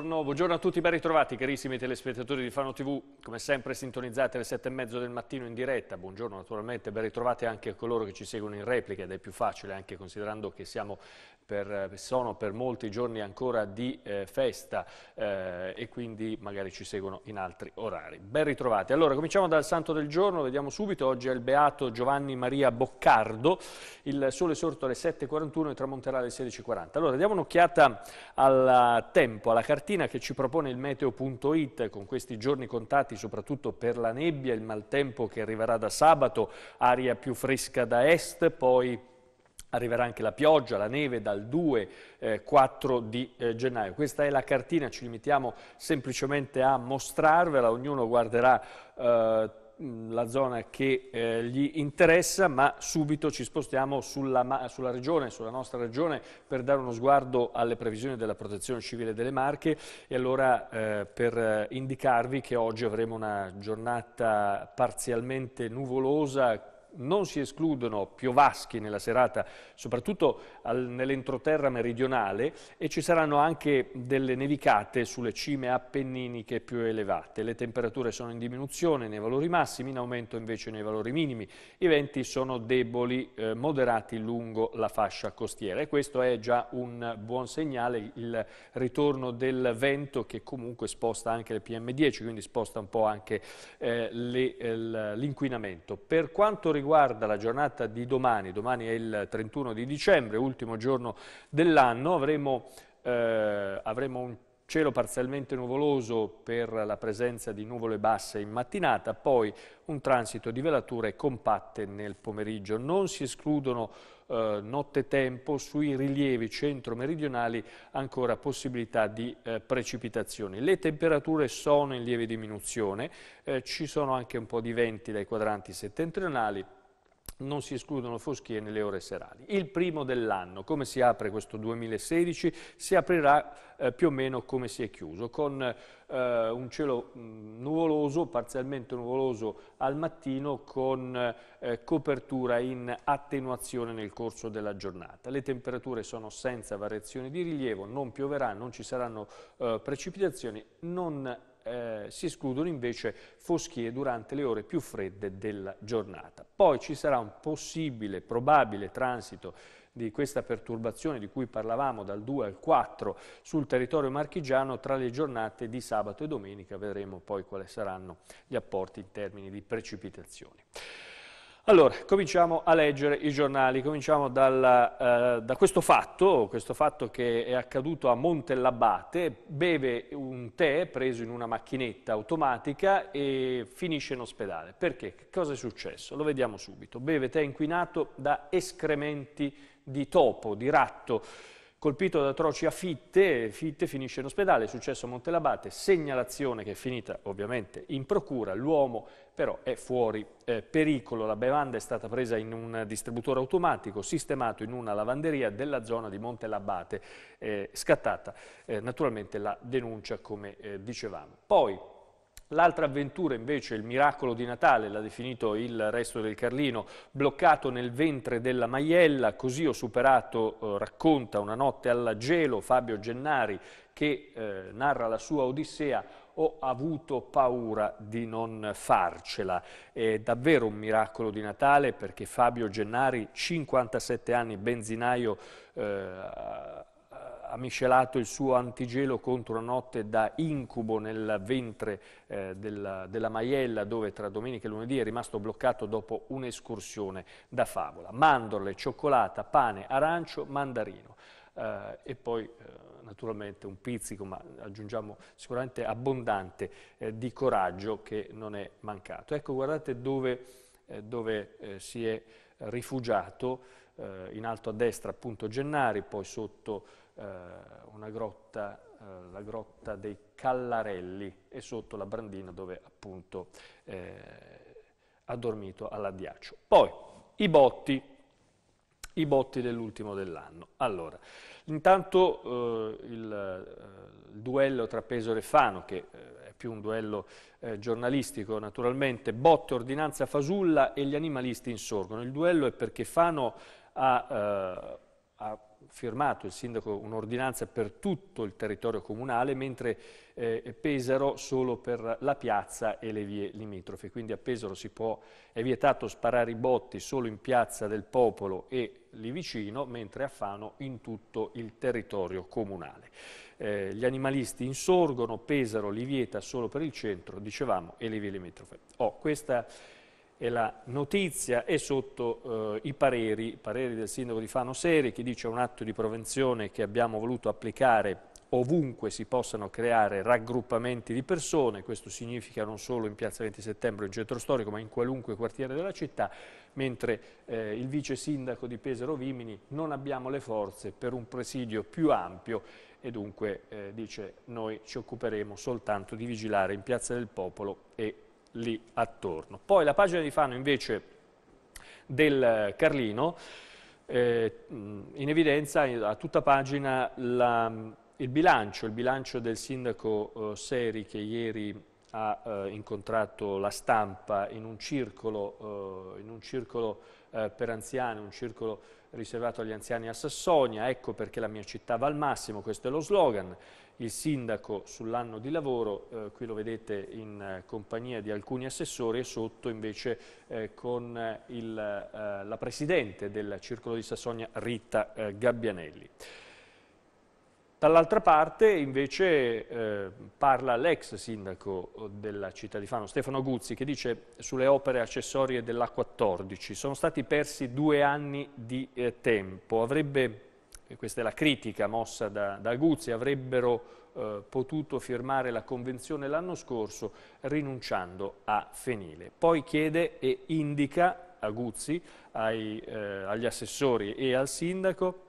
Buongiorno, buongiorno, a tutti, ben ritrovati carissimi telespettatori di Fano TV, come sempre sintonizzate alle sette e mezzo del mattino in diretta, buongiorno naturalmente, ben ritrovati anche a coloro che ci seguono in replica ed è più facile anche considerando che siamo per, sono per molti giorni ancora di eh, festa eh, e quindi magari ci seguono in altri orari. Ben ritrovati. Allora, cominciamo dal santo del giorno, vediamo subito. Oggi è il beato Giovanni Maria Boccardo, il sole sorto alle 7.41 e tramonterà alle 16.40. Allora, diamo un'occhiata al tempo, alla cartina che ci propone il meteo.it con questi giorni contati soprattutto per la nebbia, il maltempo che arriverà da sabato, aria più fresca da est, poi Arriverà anche la pioggia, la neve dal 2-4 eh, di eh, gennaio. Questa è la cartina, ci limitiamo semplicemente a mostrarvela, ognuno guarderà eh, la zona che eh, gli interessa, ma subito ci spostiamo sulla, sulla, regione, sulla nostra regione, per dare uno sguardo alle previsioni della protezione civile delle Marche e allora eh, per eh, indicarvi che oggi avremo una giornata parzialmente nuvolosa, non si escludono piovaschi nella serata, soprattutto nell'entroterra meridionale e ci saranno anche delle nevicate sulle cime appenniniche più elevate. Le temperature sono in diminuzione nei valori massimi, in aumento invece nei valori minimi. I venti sono deboli, eh, moderati lungo la fascia costiera e questo è già un buon segnale, il ritorno del vento che comunque sposta anche le PM10, quindi sposta un po' anche eh, eh l'inquinamento. Per quanto riguarda riguarda la giornata di domani, domani è il 31 di dicembre, ultimo giorno dell'anno, avremo, eh, avremo un cielo parzialmente nuvoloso per la presenza di nuvole basse in mattinata, poi un transito di velature compatte nel pomeriggio. Non si escludono eh, nottetempo sui rilievi centro-meridionali ancora possibilità di eh, precipitazioni. Le temperature sono in lieve diminuzione, eh, ci sono anche un po' di venti dai quadranti settentrionali, non si escludono foschie nelle ore serali. Il primo dell'anno, come si apre questo 2016? Si aprirà eh, più o meno come si è chiuso, con eh, un cielo mh, mm, nuvoloso, parzialmente nuvoloso al mattino, con eh, copertura in attenuazione nel corso della giornata. Le temperature sono senza variazioni di rilievo, non pioverà, non ci saranno eh, precipitazioni, non eh, si escludono invece foschie durante le ore più fredde della giornata. Poi ci sarà un possibile, probabile transito di questa perturbazione di cui parlavamo dal 2 al 4 sul territorio marchigiano tra le giornate di sabato e domenica, vedremo poi quali saranno gli apporti in termini di precipitazioni. Allora, cominciamo a leggere i giornali, cominciamo dalla, eh, da questo fatto, questo fatto che è accaduto a Montellabate, beve un tè preso in una macchinetta automatica e finisce in ospedale. Perché? cosa è successo? Lo vediamo subito. Beve tè inquinato da escrementi di topo, di ratto colpito da atroci affitte, Fitte finisce in ospedale, è successo a Montelabate, segnalazione che è finita ovviamente in procura, l'uomo però è fuori eh, pericolo, la bevanda è stata presa in un distributore automatico sistemato in una lavanderia della zona di Montelabate, eh, scattata eh, naturalmente la denuncia come eh, dicevamo. Poi L'altra avventura invece, il miracolo di Natale, l'ha definito il resto del Carlino, bloccato nel ventre della maiella, così ho superato, eh, racconta una notte alla gelo Fabio Gennari che eh, narra la sua Odissea, ho avuto paura di non farcela. È davvero un miracolo di Natale perché Fabio Gennari, 57 anni, benzinaio, eh, ha miscelato il suo antigelo contro una notte da incubo nel ventre eh, della, della, maiella dove tra domenica e lunedì è rimasto bloccato dopo un'escursione da favola. Mandorle, cioccolata, pane, arancio, mandarino. Eh, e poi eh, naturalmente un pizzico, ma aggiungiamo sicuramente abbondante, eh, di coraggio che non è mancato. Ecco, guardate dove, eh, dove eh, si è rifugiato, in alto a destra appunto Gennari, poi sotto eh, una grotta, eh, la grotta dei Callarelli e sotto la brandina dove appunto eh, ha dormito all'addiaccio. Poi i botti, i botti dell'ultimo dell'anno. Allora, intanto eh, il, il, duello tra Pesaro e Fano, che eh, è più un duello giornalistico naturalmente, botte, ordinanza, fasulla e gli animalisti insorgono. Il duello è perché Fano ha, ha firmato il sindaco un'ordinanza per tutto il territorio comunale, mentre eh, Pesaro solo per la piazza e le vie limitrofe. Quindi a Pesaro può, è vietato sparare i botti solo in piazza del popolo e lì vicino, mentre a Fano in tutto il territorio comunale. Eh, gli animalisti insorgono, Pesaro li vieta solo per il centro, dicevamo, e le vie limitrofe. Oh, questa e la notizia e sotto eh, i pareri, pareri del sindaco di Fano Seri che dice un atto di prevenzione che abbiamo voluto applicare ovunque si possano creare raggruppamenti di persone, questo significa non solo in piazza 20 settembre, in centro storico, ma in qualunque quartiere della città, mentre eh, il vice sindaco di Pesaro Vimini non abbiamo le forze per un presidio più ampio e dunque eh, dice noi ci occuperemo soltanto di vigilare in piazza del popolo e lì attorno. Poi la pagina di Fano invece del Carlino, eh, in evidenza eh, a tutta pagina la, il bilancio, il bilancio del sindaco eh, Seri che ieri ha eh, incontrato la stampa in un circolo, eh, in un circolo eh, per anziani, un circolo riservato agli anziani a Sassonia, ecco perché la mia città va al massimo, questo è lo slogan. Il sindaco sull'anno di lavoro, eh, qui lo vedete in eh, compagnia di alcuni assessori e sotto invece eh, con eh, il, eh, la presidente del Circolo di Sassonia, Rita eh, Gabbianelli. Dall'altra parte invece eh, parla l'ex sindaco della città di Fano, Stefano Guzzi, che dice sulle opere accessorie dell'A14 sono stati persi due anni di eh, tempo, avrebbe, eh, questa è la critica mossa da, da Guzzi, avrebbero eh, potuto firmare la convenzione l'anno scorso rinunciando a Fenile. Poi chiede e indica a Guzzi, ai, eh, agli assessori e al sindaco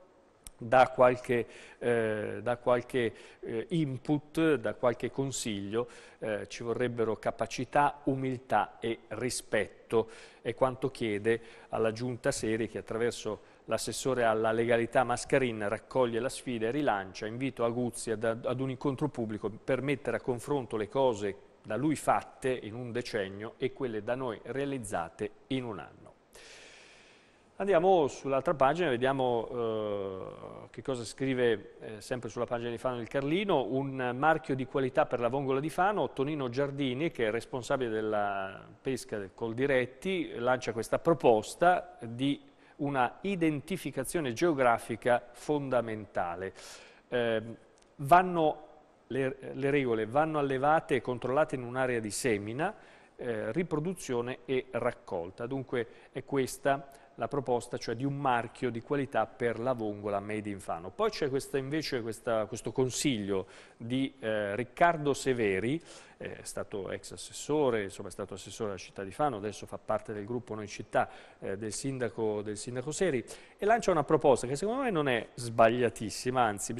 da qualche, eh, da qualche eh, input, da qualche consiglio, eh, ci vorrebbero capacità, umiltà e rispetto. È quanto chiede alla Giunta Seri che attraverso l'assessore alla legalità Mascarin raccoglie la sfida e rilancia invito Aguzzi ad, ad un incontro pubblico per mettere a confronto le cose da lui fatte in un decennio e quelle da noi realizzate in un anno. Andiamo sull'altra pagina, vediamo eh, che cosa scrive eh, sempre sulla pagina di Fano del Carlino, un marchio di qualità per la vongola di Fano, Tonino Giardini, che è responsabile della pesca del Col Diretti, lancia questa proposta di una identificazione geografica fondamentale. Eh, vanno, le, le, regole vanno allevate e controllate in un'area di semina, eh, riproduzione e raccolta. Dunque è questa la proposta cioè di un marchio di qualità per la vongola made in Fano. Poi c'è invece questa, questo consiglio di eh, Riccardo Severi è stato ex assessore, insomma è stato assessore della città di Fano, adesso fa parte del gruppo Noi Città eh, del, sindaco, del, sindaco, Seri e lancia una proposta che secondo me non è sbagliatissima, anzi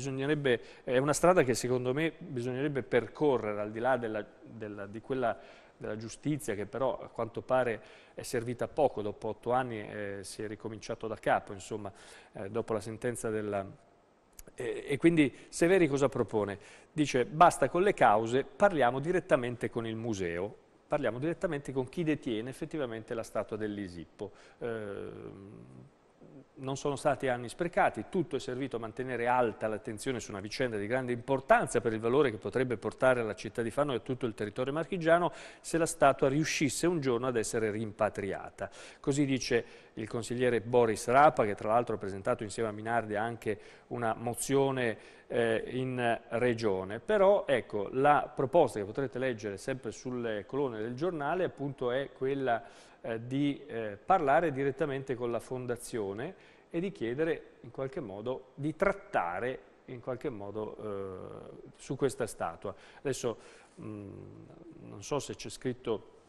è una strada che secondo me bisognerebbe percorrere al di là della, della, di quella della giustizia che però a quanto pare è servita poco, dopo otto anni eh, si è ricominciato da capo, insomma, eh, dopo la sentenza della, e, quindi Severi cosa propone? Dice basta con le cause, parliamo direttamente con il museo, parliamo direttamente con chi detiene effettivamente la statua dell'Isippo. Eh, non sono stati anni sprecati, tutto è servito a mantenere alta l'attenzione su una vicenda di grande importanza per il valore che potrebbe portare alla città di Fano e a tutto il territorio marchigiano se la statua riuscisse un giorno ad essere rimpatriata. Così dice il consigliere Boris Rapa, che tra l'altro ha presentato insieme a Minardi anche una mozione eh, in regione. Però ecco, la proposta che potrete leggere sempre sulle colonne del giornale appunto è quella eh, di eh, parlare direttamente con la fondazione e di chiedere in qualche modo di trattare in qualche modo eh, su questa statua. Adesso mh, mm, non so se c'è scritto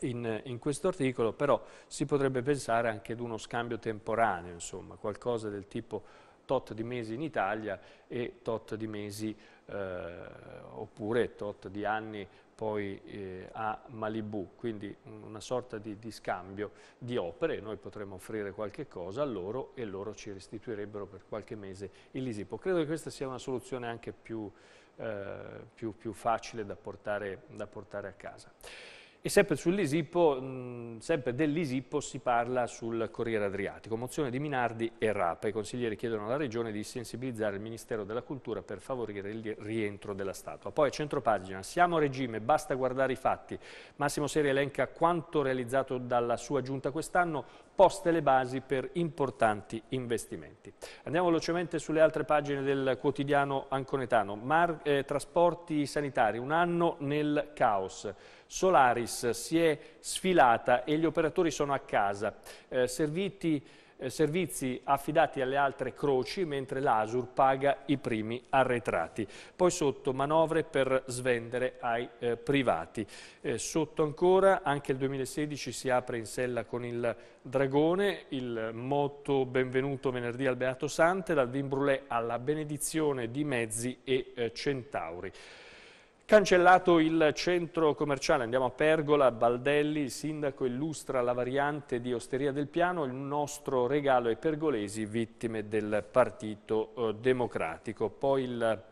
in, in questo articolo, però si potrebbe pensare anche ad uno scambio temporaneo, insomma, qualcosa del tipo tot di mesi in Italia e tot di mesi eh, oppure tot di anni poi eh, a Malibu, quindi una sorta di, di scambio di opere, noi potremmo offrire qualche cosa a loro e loro ci restituirebbero per qualche mese il Lisipo. Credo che questa sia una soluzione anche più, eh, più, più facile da portare, da portare a casa. E sempre sull'Isippo, sempre dell'Isippo si parla sul Corriere Adriatico. Mozione di Minardi e Rapa. I consiglieri chiedono alla Regione di sensibilizzare il Ministero della Cultura per favorire il rientro della statua. Poi a centropagina, siamo a regime, basta guardare i fatti. Massimo Seri elenca quanto realizzato dalla sua giunta quest'anno, poste le basi per importanti investimenti. Andiamo velocemente sulle altre pagine del quotidiano anconetano. Mar eh, trasporti sanitari, un anno nel caos. Solaris si è sfilata e gli operatori sono a casa. Eh, serviti eh, servizi affidati alle altre croci, mentre l'Asur paga i primi arretrati. Poi sotto manovre per svendere ai eh, privati. Eh, sotto ancora anche il 2016 si apre in sella con il Dragone, il motto benvenuto venerdì al Beato Sante, dal vin alla benedizione di mezzi e eh, centauri. Cancellato il centro commerciale, andiamo a Pergola, Baldelli, il sindaco illustra la variante di Osteria del Piano, il nostro regalo ai pergolesi vittime del Partito eh, Democratico. Poi il,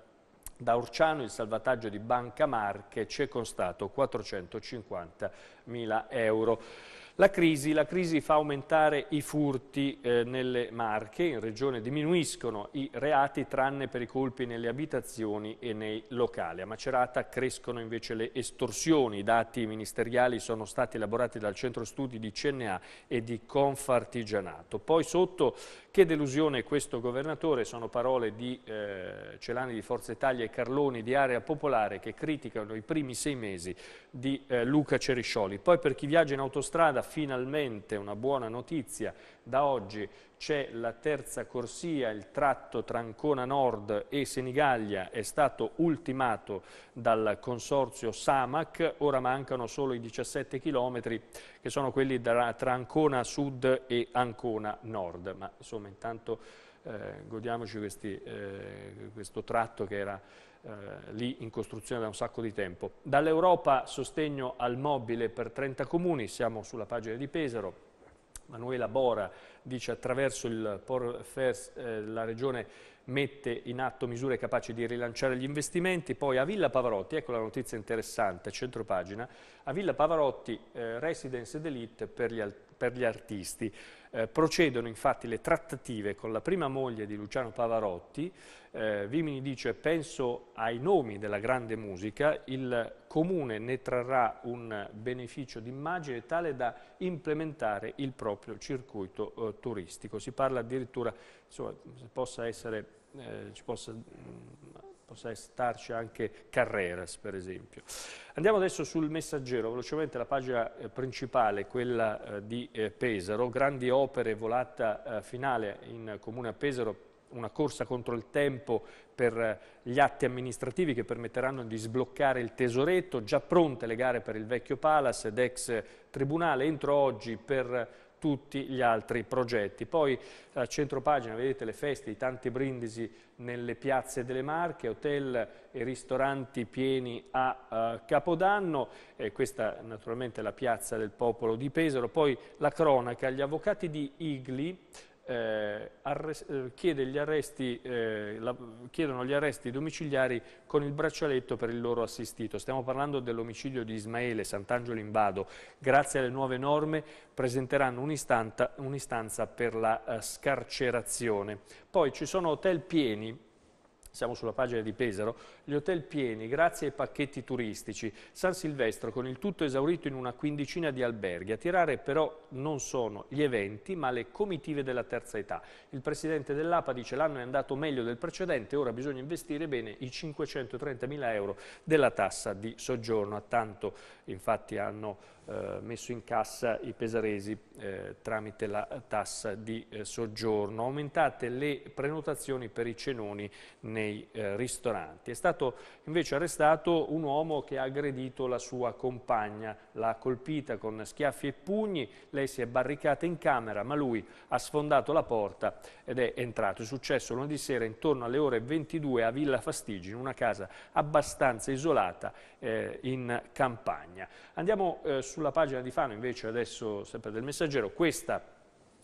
da Urciano il salvataggio di Banca Marche ci è costato 450 mila euro. La crisi, la crisi fa aumentare i furti eh, nelle Marche, in regione diminuiscono i reati tranne per i colpi nelle abitazioni e nei locali. A Macerata crescono invece le estorsioni, i dati ministeriali sono stati elaborati dal centro studi di CNA e di Confartigianato. Poi sotto che delusione questo governatore, sono parole di eh, Celani di Forza Italia e Carloni di Area Popolare che criticano i primi sei mesi di eh, Luca Ceriscioli. Poi per chi viaggia in autostrada finalmente una buona notizia, da oggi c'è la terza corsia, il tratto tra Ancona Nord e Senigallia è stato ultimato dal consorzio Samac, ora mancano solo i 17 chilometri che sono quelli tra Ancona Sud e Ancona Nord, ma insomma intanto eh, godiamoci questi, eh, questo tratto che era eh, lì in costruzione da un sacco di tempo. Dall'Europa sostegno al mobile per 30 comuni, siamo sulla pagina di Pesaro, Manuela Bora dice attraverso il PORFES eh, la Regione mette in atto misure capaci di rilanciare gli investimenti. Poi a Villa Pavarotti, ecco la notizia interessante, centro pagina, a Villa Pavarotti eh, Residence ed Elite per per gli artisti. Eh, procedono infatti le trattative con la prima moglie di Luciano Pavarotti. Eh, Vimini dice penso ai nomi della grande musica, il comune ne trarrà un beneficio d'immagine tale da implementare il proprio circuito eh, turistico. Si parla addirittura, insomma, se possa essere, eh, ci possa mh, mm, possa starci anche Carreras, per esempio. Andiamo adesso sul messaggero, velocemente la pagina eh, principale, quella eh, di eh, Pesaro, grandi opere, volata finale in comune a Pesaro, una corsa contro il tempo per gli atti amministrativi che permetteranno di sbloccare il tesoretto, già pronte le gare per il vecchio Palace ed ex tribunale, entro oggi per tutti gli altri progetti. Poi a eh, centro pagina vedete le feste i tanti brindisi nelle piazze delle Marche, hotel e ristoranti pieni a eh, Capodanno, eh, questa naturalmente è la piazza del popolo di Pesaro, poi la cronaca, gli avvocati di Igli eh, eh gli arresti, eh, la, chiedono gli arresti domiciliari con il braccialetto per il loro assistito. Stiamo parlando dell'omicidio di Ismaele Sant'Angelo in Invado. Grazie alle nuove norme presenteranno un'istanza un per la eh, scarcerazione. Poi ci sono hotel pieni siamo sulla pagina di Pesaro, gli hotel pieni grazie ai pacchetti turistici, San Silvestro con il tutto esaurito in una quindicina di alberghi, a tirare però non sono gli eventi ma le comitive della terza età. Il presidente dell'APA dice l'anno è andato meglio del precedente, ora bisogna investire bene i 530 mila euro della tassa di soggiorno, a tanto infatti hanno eh, messo in cassa i pesaresi eh, tramite la tassa di eh, soggiorno. Aumentate le prenotazioni per i cenoni nei eh, ristoranti. È stato invece arrestato un uomo che ha aggredito la sua compagna, l'ha colpita con schiaffi e pugni, lei si è barricata in camera ma lui ha sfondato la porta ed è entrato. È successo lunedì sera intorno alle ore 22 a Villa Fastigi in una casa abbastanza isolata eh, in campagna. Andiamo su sulla pagina di Fano invece adesso sempre del messaggero, questa,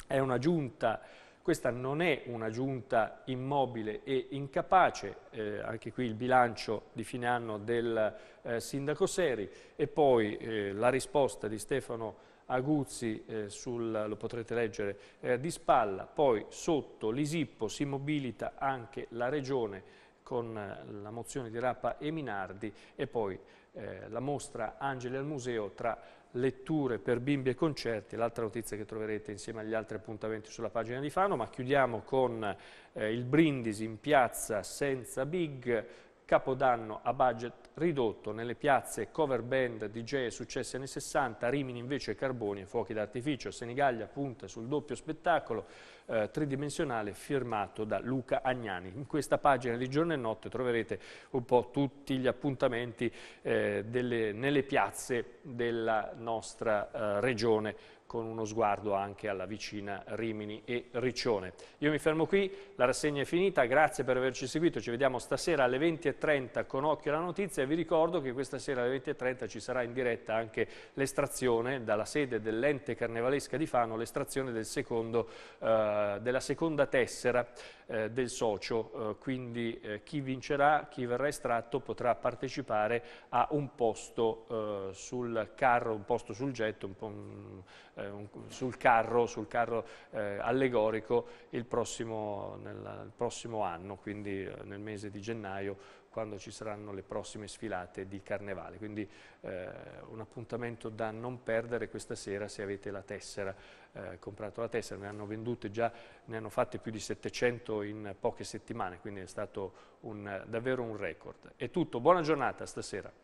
è una giunta, questa non è una giunta immobile e incapace, eh, anche qui il bilancio di fine anno del eh, sindaco Seri e poi eh, la risposta di Stefano Aguzzi, eh, sul, lo potrete leggere, eh, di spalla, poi sotto l'Isippo si mobilita anche la Regione con eh, la mozione di Rappa e Minardi e poi eh, la mostra Angeli al Museo tra letture per bimbi e concerti, l'altra notizia che troverete insieme agli altri appuntamenti sulla pagina di Fano, ma chiudiamo con eh, il Brindisi in piazza senza Big, Capodanno a budget ridotto nelle piazze cover band, DJ successi anni 60, Rimini invece carboni e fuochi d'artificio. Senigallia punta sul doppio spettacolo eh, tridimensionale firmato da Luca Agnani. In questa pagina di giorno e notte troverete un po' tutti gli appuntamenti eh, delle, nelle piazze della nostra eh, regione con uno sguardo anche alla vicina Rimini e Riccione. Io mi fermo qui, la rassegna è finita, grazie per averci seguito, ci vediamo stasera alle 20.30 con Occhio alla Notizia e vi ricordo che questa sera alle 20.30 ci sarà in diretta anche l'estrazione dalla sede dell'ente carnevalesca di Fano, l'estrazione del eh, della seconda tessera eh, del socio, eh, quindi eh, chi vincerà, chi verrà estratto potrà partecipare a un posto eh, sul carro, un posto sul getto, un po', un, eh, eh, un, sul carro, sul carro eh, allegorico il prossimo, nel, il prossimo anno, quindi eh, nel mese di gennaio quando ci saranno le prossime sfilate di Carnevale. Quindi eh, un appuntamento da non perdere questa sera se avete la tessera, eh, comprato la tessera, ne hanno vendute già, ne hanno fatte più di 700 in poche settimane, quindi è stato un, davvero un record. È tutto, buona giornata stasera.